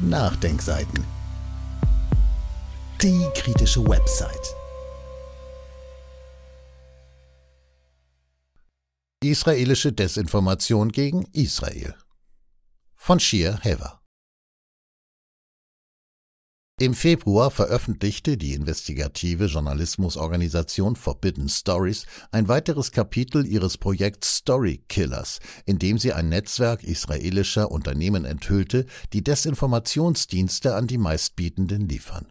Nachdenkseiten. Die kritische Website. Israelische Desinformation gegen Israel. Von Shir Hever. Im Februar veröffentlichte die investigative Journalismusorganisation Forbidden Stories ein weiteres Kapitel ihres Projekts Story Killers, in dem sie ein Netzwerk israelischer Unternehmen enthüllte, die Desinformationsdienste an die meistbietenden liefern.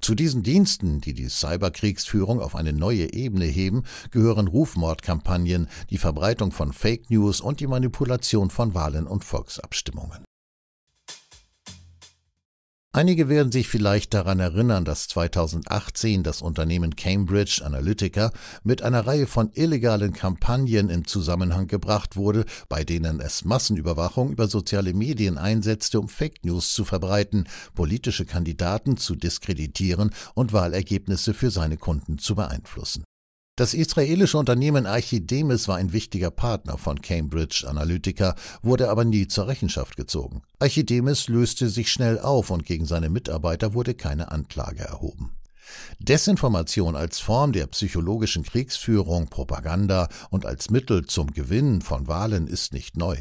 Zu diesen Diensten, die die Cyberkriegsführung auf eine neue Ebene heben, gehören Rufmordkampagnen, die Verbreitung von Fake News und die Manipulation von Wahlen und Volksabstimmungen Einige werden sich vielleicht daran erinnern, dass 2018 das Unternehmen Cambridge Analytica mit einer Reihe von illegalen Kampagnen in Zusammenhang gebracht wurde, bei denen es Massenüberwachung über soziale Medien einsetzte, um Fake News zu verbreiten, politische Kandidaten zu diskreditieren und Wahlergebnisse für seine Kunden zu beeinflussen. Das israelische Unternehmen Archidemis war ein wichtiger Partner von Cambridge Analytica, wurde aber nie zur Rechenschaft gezogen. Archidemis löste sich schnell auf und gegen seine Mitarbeiter wurde keine Anklage erhoben. Desinformation als Form der psychologischen Kriegsführung, Propaganda und als Mittel zum Gewinn von Wahlen ist nicht neu.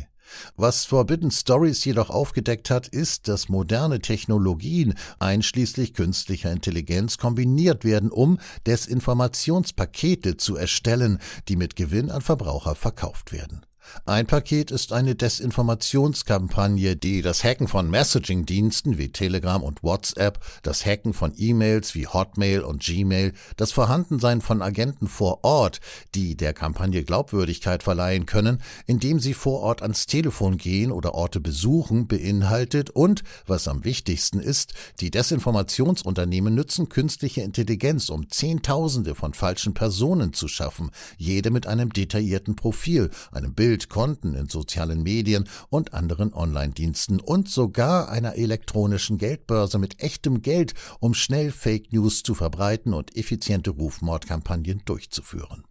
Was Forbidden Stories jedoch aufgedeckt hat, ist, dass moderne Technologien einschließlich künstlicher Intelligenz kombiniert werden, um Desinformationspakete zu erstellen, die mit Gewinn an Verbraucher verkauft werden. Ein Paket ist eine Desinformationskampagne, die das Hacken von Messaging-Diensten wie Telegram und WhatsApp, das Hacken von E-Mails wie Hotmail und Gmail, das Vorhandensein von Agenten vor Ort, die der Kampagne Glaubwürdigkeit verleihen können, indem sie vor Ort ans Telefon gehen oder Orte besuchen, beinhaltet und, was am wichtigsten ist, die Desinformationsunternehmen nützen künstliche Intelligenz, um Zehntausende von falschen Personen zu schaffen, jede mit einem detaillierten Profil, einem Bild, Konten in sozialen Medien und anderen Online-Diensten und sogar einer elektronischen Geldbörse mit echtem Geld, um schnell Fake News zu verbreiten und effiziente Rufmordkampagnen durchzuführen.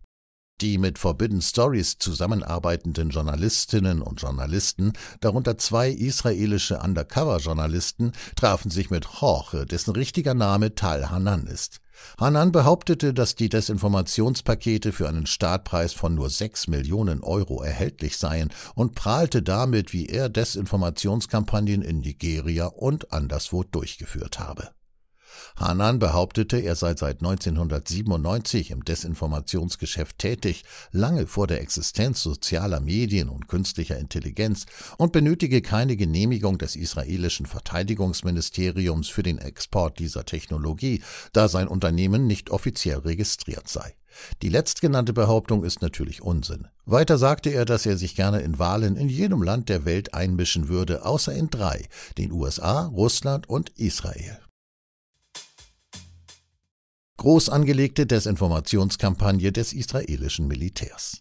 Die mit Forbidden Stories zusammenarbeitenden Journalistinnen und Journalisten, darunter zwei israelische Undercover-Journalisten, trafen sich mit Jorge, dessen richtiger Name Tal Hanan ist. Hanan behauptete, dass die Desinformationspakete für einen Startpreis von nur 6 Millionen Euro erhältlich seien und prahlte damit, wie er Desinformationskampagnen in Nigeria und anderswo durchgeführt habe. Hanan behauptete, er sei seit 1997 im Desinformationsgeschäft tätig, lange vor der Existenz sozialer Medien und künstlicher Intelligenz und benötige keine Genehmigung des israelischen Verteidigungsministeriums für den Export dieser Technologie, da sein Unternehmen nicht offiziell registriert sei. Die letztgenannte Behauptung ist natürlich Unsinn. Weiter sagte er, dass er sich gerne in Wahlen in jedem Land der Welt einmischen würde, außer in drei, den USA, Russland und Israel groß angelegte Desinformationskampagne des israelischen Militärs.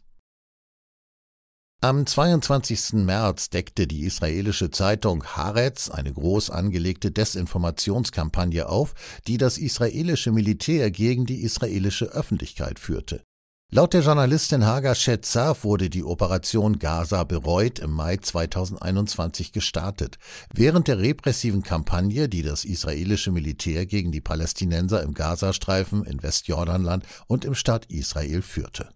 Am 22. März deckte die israelische Zeitung Haaretz eine groß angelegte Desinformationskampagne auf, die das israelische Militär gegen die israelische Öffentlichkeit führte. Laut der Journalistin Hager Schätzer wurde die Operation Gaza bereut im Mai 2021 gestartet. Während der repressiven Kampagne, die das israelische Militär gegen die Palästinenser im Gazastreifen, in Westjordanland und im Staat Israel führte.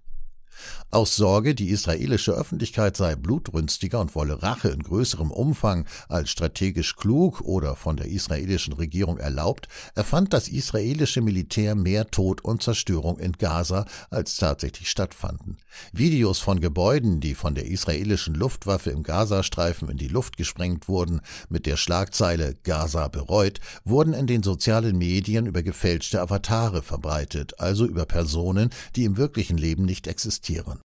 Aus Sorge, die israelische Öffentlichkeit sei blutrünstiger und wolle Rache in größerem Umfang als strategisch klug oder von der israelischen Regierung erlaubt, erfand das israelische Militär mehr Tod und Zerstörung in Gaza, als tatsächlich stattfanden. Videos von Gebäuden, die von der israelischen Luftwaffe im Gazastreifen in die Luft gesprengt wurden, mit der Schlagzeile Gaza bereut, wurden in den sozialen Medien über gefälschte Avatare verbreitet, also über Personen, die im wirklichen Leben nicht existieren produzieren.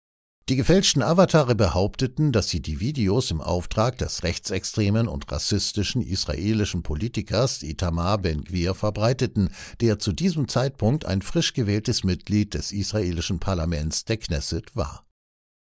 Die gefälschten Avatare behaupteten, dass sie die Videos im Auftrag des rechtsextremen und rassistischen israelischen Politikers Itamar Ben-Gvir verbreiteten, der zu diesem Zeitpunkt ein frisch gewähltes Mitglied des israelischen Parlaments der Knesset war.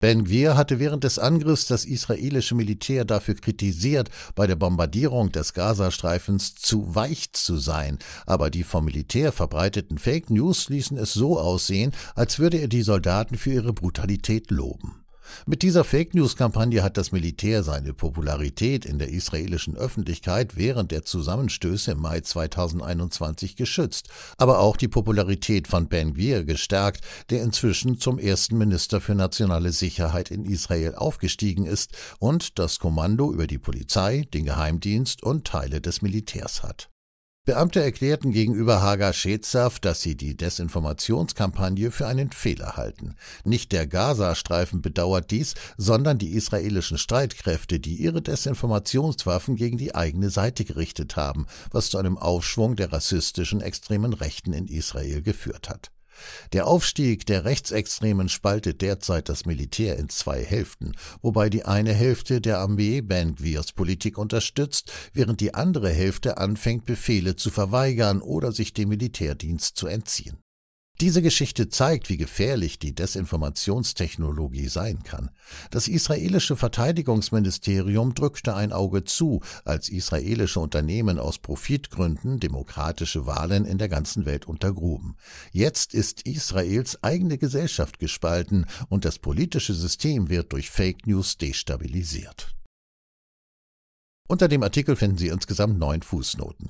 Ben Gvir hatte während des Angriffs das israelische Militär dafür kritisiert, bei der Bombardierung des Gazastreifens zu weich zu sein, aber die vom Militär verbreiteten Fake News ließen es so aussehen, als würde er die Soldaten für ihre Brutalität loben. Mit dieser Fake News-Kampagne hat das Militär seine Popularität in der israelischen Öffentlichkeit während der Zusammenstöße im Mai 2021 geschützt, aber auch die Popularität von Ben Gvir gestärkt, der inzwischen zum ersten Minister für nationale Sicherheit in Israel aufgestiegen ist und das Kommando über die Polizei, den Geheimdienst und Teile des Militärs hat. Beamte erklärten gegenüber Hager Schezaf, dass sie die Desinformationskampagne für einen Fehler halten. Nicht der Gazastreifen bedauert dies, sondern die israelischen Streitkräfte, die ihre Desinformationswaffen gegen die eigene Seite gerichtet haben, was zu einem Aufschwung der rassistischen extremen Rechten in Israel geführt hat. Der Aufstieg der Rechtsextremen spaltet derzeit das Militär in zwei Hälften, wobei die eine Hälfte der Armee Benguirs Politik unterstützt, während die andere Hälfte anfängt, Befehle zu verweigern oder sich dem Militärdienst zu entziehen. Diese Geschichte zeigt, wie gefährlich die Desinformationstechnologie sein kann. Das israelische Verteidigungsministerium drückte ein Auge zu, als israelische Unternehmen aus Profitgründen demokratische Wahlen in der ganzen Welt untergruben. Jetzt ist Israels eigene Gesellschaft gespalten und das politische System wird durch Fake News destabilisiert. Unter dem Artikel finden Sie insgesamt neun Fußnoten.